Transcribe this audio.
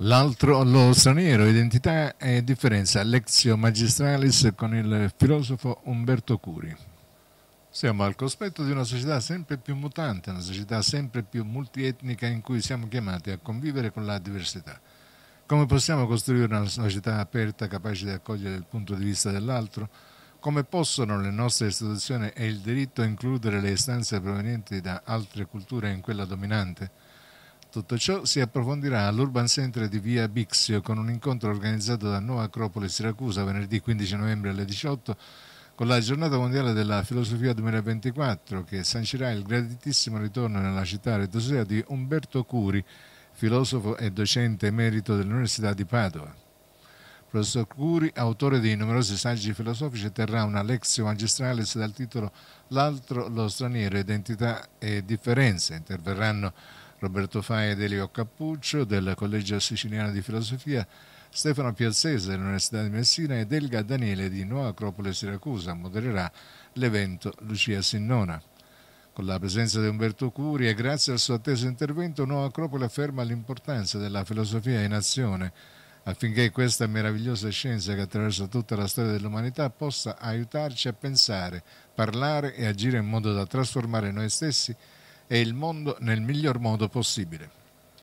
L'altro, lo straniero, identità e differenza, Lexio Magistralis con il filosofo Umberto Curi. Siamo al cospetto di una società sempre più mutante, una società sempre più multietnica in cui siamo chiamati a convivere con la diversità. Come possiamo costruire una società aperta capace di accogliere il punto di vista dell'altro? Come possono le nostre istituzioni e il diritto includere le istanze provenienti da altre culture in quella dominante? Tutto ciò si approfondirà all'Urban Center di via Bixio con un incontro organizzato da Nuova Acropoli Siracusa venerdì 15 novembre alle 18 con la giornata mondiale della filosofia 2024 che sancirà il graditissimo ritorno nella città rettosea di Umberto Curi, filosofo e docente emerito dell'Università di Padova. professor Curi, autore di numerosi saggi filosofici, terrà una lezione magistralis dal titolo L'altro, lo straniero, identità e differenze. Interverranno Roberto Fai ed Elio Cappuccio del Collegio Siciliano di Filosofia, Stefano Piazzese dell'Università di Messina e Delga Daniele di Nuova Acropole Siracusa modererà l'evento Lucia Sinnona. Con la presenza di Umberto Curi e grazie al suo atteso intervento, Nuova Acropole afferma l'importanza della filosofia in azione affinché questa meravigliosa scienza che attraversa tutta la storia dell'umanità possa aiutarci a pensare, parlare e agire in modo da trasformare noi stessi e il mondo nel miglior modo possibile.